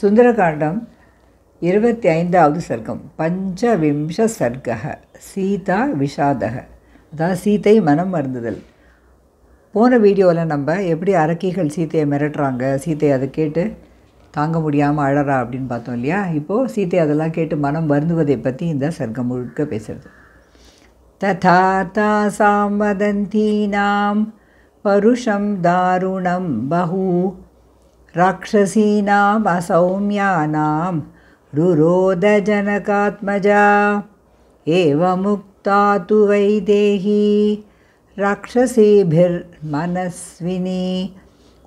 சுந்தரகாண்டம் இருபத்தி ஐந்தாவது சர்க்கம் பஞ்சவிம்ச சர்க்கக சீதா விஷாதக அதான் சீத்தை மனம் மருந்துதல் போன வீடியோவில் நம்ம எப்படி அரக்கிகள் சீத்தையை மிரட்டுறாங்க சீத்தை அதை கேட்டு தாங்க முடியாமல் அழறா அப்படின்னு பார்த்தோம் இல்லையா இப்போது சீத்தை அதெல்லாம் கேட்டு மனம் மருந்துவதை பற்றி இந்த சர்க்கம் முழுக்க பேசுகிறது ததா தாசாம் வதந்தீனாம் பருஷம் தாருணம் பகு असौम्यानां रुरोदजनकात्मजा एवमुक्ता तु वैदेही राक्षसीभिर्मनस्विनी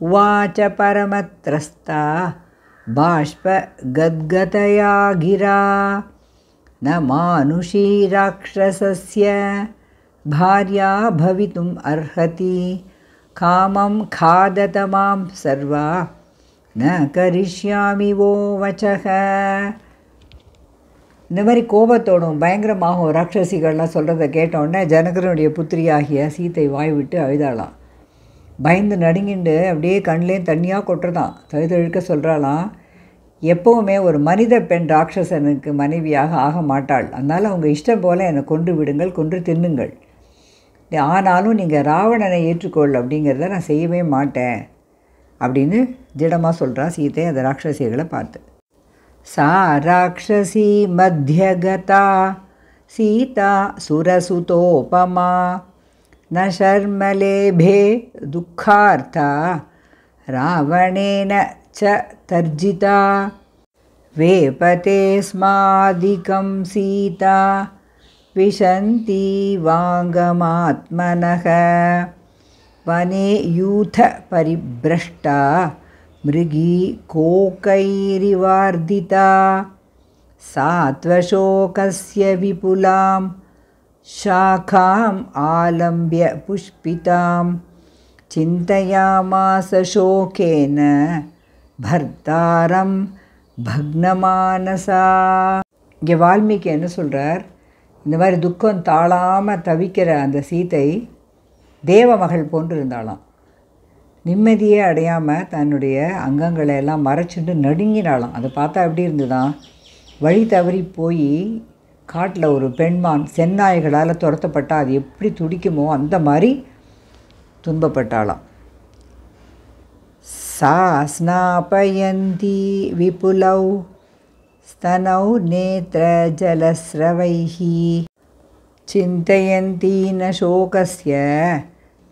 उवाच परमत्रस्ता बाष्पगद्गतया गिरा न मानुषी राक्षसस्य भार्या भवितुम् अर्हति कामं खादतमां सर्वा ந கரிஷ்யாமி ஓ வச்சக இந்த மாதிரி கோபத்தோடும் பயங்கரமாகவும் ராட்சசிகள்லாம் சொல்கிறத கேட்டோடனே ஜனகரனுடைய புத்திரியாகிய சீத்தை வாய் விட்டு அழுதாளாம் பயந்து நடுங்கிண்டு அப்படியே கண்லேயும் தண்ணியாக கொட்டுறதான் தழுதழுக்க சொல்கிறாளாம் எப்போவுமே ஒரு மனித பெண் ராட்சசனுக்கு மனைவியாக ஆக மாட்டாள் அதனால் அவங்க இஷ்டம் போல் என்னை கொன்று விடுங்கள் கொன்று தின்னுங்கள் ஆனாலும் நீங்கள் ராவணனை ஏற்றுக்கொள் அப்படிங்கிறத நான் செய்யவே மாட்டேன் அப்படின்னு जिडमासीते अ राक्षसीग पातु सा राक्षसी मध्यगता सीता सुरसुतोपमा न शर्मलेभे துக்கார்த்தா रावणेन च तर्जिता वेपते स्मादिकं सीता पिशन्ती वाङ्गमात्मनः वने यूथ परिभ्रष्टा மிருகீ கோக்கைரிவார்த்திதா சாத்வசோகஸ்ய விபுலாம் ஷாகாம் ஆலம்பிய புஷ்பிதாம் சிந்தையாமாசோகேன பர்த்தாரம் பக்னமானசா இங்கே வால்மீகி என்ன சொல்கிறார் இந்த மாதிரி துக்கம் தாழாமல் தவிக்கிற அந்த சீதை தேவமகள் மகள் போன்று இருந்தாலாம் நிம்மதியே அடையாமல் தன்னுடைய அங்கங்களை எல்லாம் மறைச்சிட்டு நடுங்கினாலாம் அதை பார்த்தா எப்படி இருந்துதான் வழி தவறி போய் காட்டில் ஒரு பெண்மான் செந்நாய்களால் துரத்தப்பட்டால் அது எப்படி துடிக்குமோ அந்த மாதிரி துன்பப்பட்டாளாம் சா ஸ்நாபயந்தி விபுலவ் ஸ்தனௌ நேத்திர ஜலஸ்ரவைஹி சிந்தையந்தீன சோகஸ்ய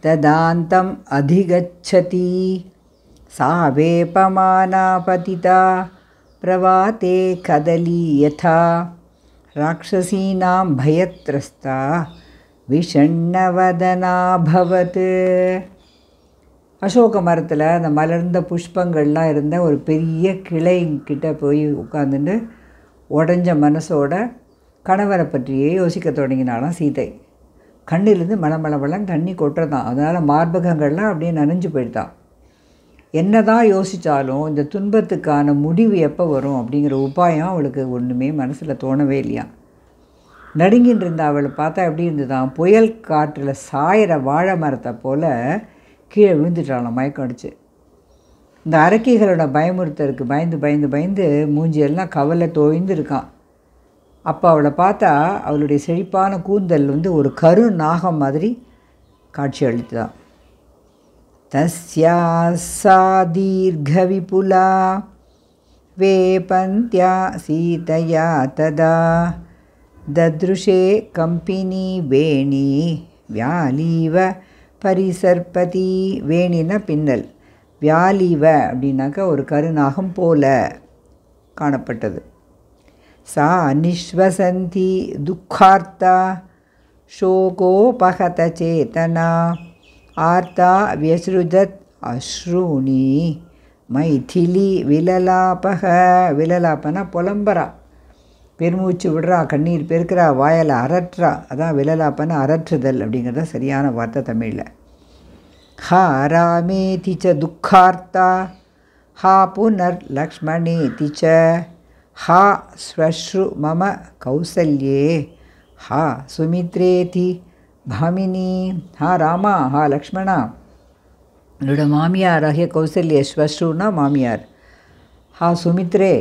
तदान्तम् अधिगच्छति सा वेपमाना पतिता प्रवाते கதலி யதா राक्षसीनां பயத்ரஸ்தா விஷண்ணவதனாபவத் அசோக மரத்தில் அந்த மலர்ந்த புஷ்பங்கள்லாம் இருந்த ஒரு பெரிய கிளைங்கிட்ட போய் உட்காந்துட்டு உடஞ்ச மனசோட கணவரை பற்றியே யோசிக்க தொடங்கினாலாம் சீதை கண்ணிலேருந்து மலமளவெல்லாம் தண்ணி கொட்டுறதான் அதனால் மார்பகங்கள்லாம் அப்படியே நனைஞ்சு போயிட்டான் என்ன தான் யோசித்தாலும் இந்த துன்பத்துக்கான முடிவு எப்போ வரும் அப்படிங்கிற உபாயம் அவளுக்கு ஒன்றுமே மனசில் தோணவே இல்லையா நடுங்கின்னு இருந்த அவளை பார்த்தா எப்படி இருந்துதான் புயல் காற்றில் சாயிற வாழை மரத்தை போல் கீழே விழுந்துட்டாளாம் மயக்கம் அடிச்சு இந்த அரக்கிகளோட பயமுறுத்தருக்கு பயந்து பயந்து பயந்து மூஞ்சியெல்லாம் கவலை தோய்ந்து இருக்கான் அப்போ அவளை பார்த்தா அவளுடைய செழிப்பான கூந்தல் வந்து ஒரு கரு நாகம் மாதிரி காட்சி அளித்துதான் தஸ்யா சா தீர்கவிபுலா वेपन्त्या सीतया तदा ददृशे कम्पिनी वेणी வியாலீவ பரிசற்பதி வேணின பின்னல் வியாலீவ அப்படின்னாக்கா ஒரு கருநாகம் போல காணப்பட்டது सा निःश्वसन्ती दुःखार्ता शोकोपहतचेतना ஆர்த்தா व्यसृजत् அஸ்ரூணி மைதிலி விலலாபக விலலாப்பனா புலம்பரா பெருமூச்சு விடுறா கண்ணீர் பெருக்கிறா வாயில் அரற்றா அதான் விலலாப்பன அரற்றுதல் அப்படிங்கிறத சரியான வார்த்தை தமிழில் ஹா ராமே திச்ச துக்கார்த்தா ஹா புனர் லக்ஷ்மணே திச்ச ஹா ஸ்வஸ்ரு மம கௌசல்யே ஹா சுமித்ரேதி பாமினி ஹா ராமா ஹா லக்ஷ்மணா என்னோட மாமியார் ஆகிய கௌசல்யே ஸ்வஸ்ருன்னா மாமியார் ஹா சுமித்ரே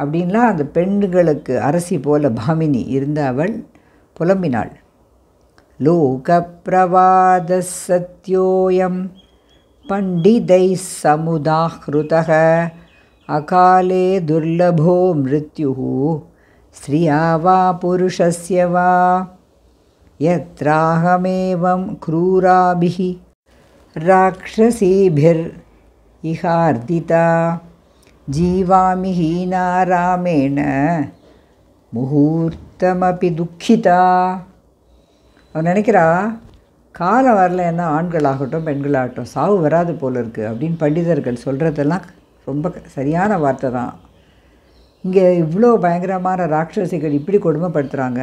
அப்படின்லாம் அந்த பெண்களுக்கு அரசி போல பாமினி இருந்த அவள் புலம்பினாள் லோகப்பிரவாத சத்யோயம் பண்டிதை சமுதாகிருதக அகாலே துர்லபோ மிருத்யு स्त्रिया வா पुरुषस्य वा यत्राहमेवं क्रूराभिः राक्षसीभिर्हार्दिता जीवामि हीना रामेण முகூர்த்தமபி துக்கிதா அவன் நினைக்கிறா காலம் என்ன ஆண்களாகட்டும் பெண்களாகட்டும் சாவு வராது போல இருக்குது அப்படின்னு பண்டிதர்கள் சொல்கிறதெல்லாம் ரொம்ப சரியான வார்த்தை தான் இங்கே இவ்வளோ பயங்கரமான ராட்சசிகள் இப்படி கொடுமைப்படுத்துகிறாங்க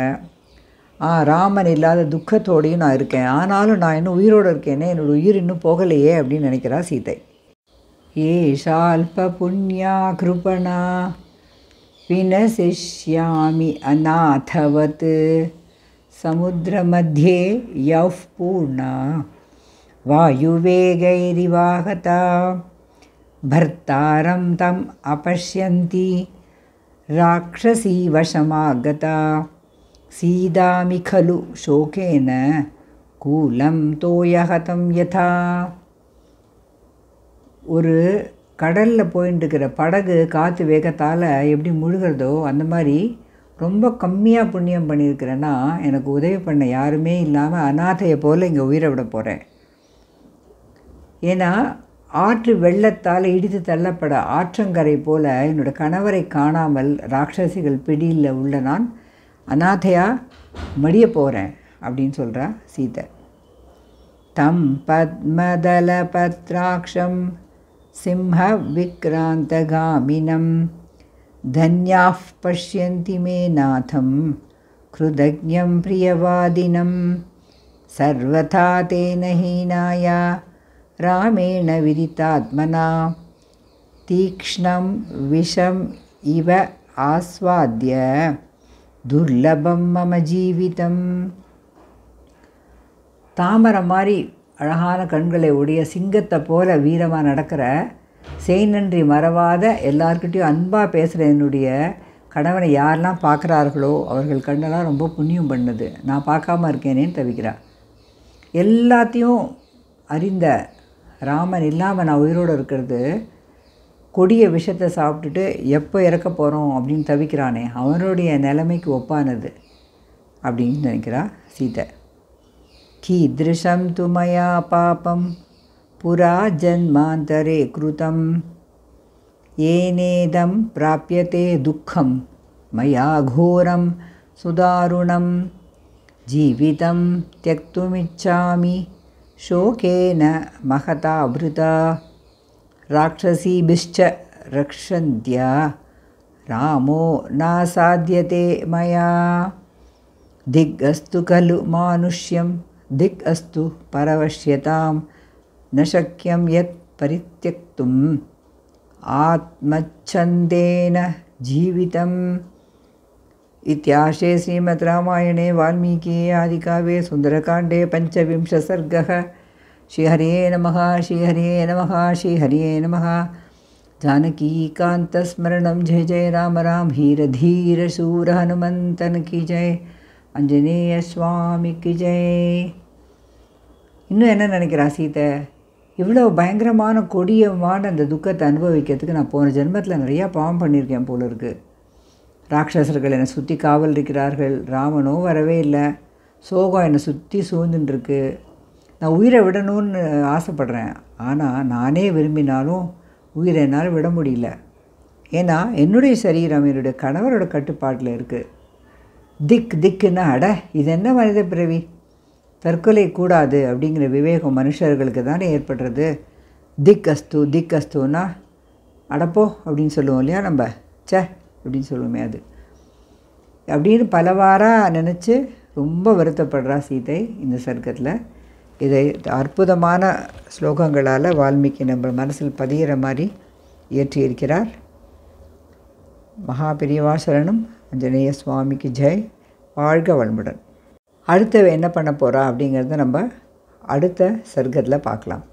ஆ ராமன் இல்லாத துக்கத்தோடையும் நான் இருக்கேன் ஆனாலும் நான் இன்னும் உயிரோடு இருக்கேனே என்னோடய உயிர் இன்னும் போகலையே அப்படின்னு நினைக்கிறா சீதை ஏ ஷால்ப புண்ணியா கிருபணா வினசிஷ்யாமி அநாதவத் மத்தியே யவ் பூர்ணா वायुवेगैरिवाहता भर्तारं तम् अपश्यन्ती राक्षसीवशमागता सीदामि खलु शोकेन கூலம் தோயகதம் யதா ஒரு கடலில் போயின்ட்டுருக்கிற படகு காற்று வேகத்தால் எப்படி முழுகிறதோ அந்த மாதிரி ரொம்ப கம்மியாக புண்ணியம் பண்ணியிருக்கிறேன்னா எனக்கு உதவி பண்ண யாருமே இல்லாமல் அநாதையை போல் இங்கே உயிரை விட போகிறேன் ஏன்னா ஆற்று வெள்ளத்தால் இடித்து தள்ளப்பட ஆற்றங்கரை போல என்னோட கணவரை காணாமல் ராட்சசிகள் பிடியில் உள்ள நான் அநாதையா மடிய போகிறேன் அப்படின்னு சொல்கிறா சீதை தம் பத்மதல பத்ராட்சம் சிம்ஹ விக்ராந்தகாமினம் தன்யா பஷ்யந்தி மே நாதம் கிருதஜம் பிரியவாதினம் சர்வதா தேனஹீனாயா ராமேண விதித்தாத்மனா தீக்ஷ்ணம் விஷம் இவ ஆஸ்வாத்திய துர்லபம் மம ஜீவிதம் தாமரை மாதிரி அழகான கண்களை உடைய சிங்கத்தை போல வீரமாக நடக்கிற செய் நன்றி மறவாத எல்லாருக்கிட்டேயும் அன்பாக பேசுகிற என்னுடைய கணவனை யாரெல்லாம் பார்க்குறார்களோ அவர்கள் கண்ணெல்லாம் ரொம்ப புண்ணியம் பண்ணுது நான் பார்க்காம இருக்கேனேன்னு தவிக்கிறார் எல்லாத்தையும் அறிந்த ராமன் இல்லாமல் நான் உயிரோடு இருக்கிறது கொடிய விஷத்தை சாப்பிட்டுட்டு எப்போ இறக்க போகிறோம் அப்படின்னு தவிக்கிறானே அவனுடைய நிலைமைக்கு ஒப்பானது அப்படின்னு நினைக்கிறா சீதை கீதிருஷம் துமையா பாபம் புரா ஜன்மாந்தரே கிருதம் ஏனேதம் பிராபியத்தே துக்கம் மயா கோரம் சுதாருணம் ஜீவிதம் தியக்துமிச்சாமி शोकेन महता राक्षसी राक्षसीभिश्च रक्षन्त्या रामो नासाध्यते मया दिग् अस्तु खलु मानुष्यं दिग् अस्तु परवश्यतां न शक्यं यत् परित्यक्तुम् आत्मच्छन्देन जीवितम् ஸ்ரீமத் ராமாயணே ஆதிகாவே इत्याशे श्रीमद्रामायणे वाल्मीकिये आदिकाव्ये सुन्दरकाण्डे पञ्चविंशसर्गः श्रीहरये नमः श्रीहरये नमः श्रीहरये नमः जानकीकान्तस्मरणं जय जय राम राम हनुमन्तन की ஜெய் அஞ்சனேய சுவாமிக்கு ஜெய் இன்னும் என்ன நினைக்கிறா சீதை இவ்வளோ பயங்கரமான கொடியமான அந்த துக்கத்தை அனுபவிக்கிறதுக்கு நான் போன ஜென்மத்தில் நிறையா பாவம் பண்ணியிருக்கேன் போல இருக்குது ராட்சசர்கள் என்னை சுற்றி காவல் இருக்கிறார்கள் ராமனும் வரவே இல்லை சோகம் என்னை சுற்றி சூழ்ந்துட்டுருக்கு நான் உயிரை விடணும்னு ஆசைப்பட்றேன் ஆனால் நானே விரும்பினாலும் உயிரை என்னால் விட முடியல ஏன்னா என்னுடைய சரீரம் என்னுடைய கணவரோட கட்டுப்பாட்டில் இருக்குது திக் திக்குன்னா அட இது என்ன மனித பிறவி தற்கொலை கூடாது அப்படிங்கிற விவேகம் மனுஷர்களுக்கு தானே ஏற்படுறது திக் அஸ்து திக் அஸ்துன்னா அடப்போ அப்படின்னு சொல்லுவோம் இல்லையா நம்ம சே அப்படின்னு சொல்லுவோமே அது அப்படின்னு பலவாராக நினச்சி ரொம்ப வருத்தப்படுறா சீதை இந்த சர்க்கத்தில் இதை அற்புதமான ஸ்லோகங்களால் வால்மீகி நம்ம மனசில் பதிகிற மாதிரி இயற்றியிருக்கிறார் மகாபிரிவா சரணம் அஞ்சநேய சுவாமிக்கு ஜெய் வாழ்க வளமுடன் அடுத்த என்ன பண்ண போகிறா அப்படிங்கிறத நம்ம அடுத்த சர்க்கத்தில் பார்க்கலாம்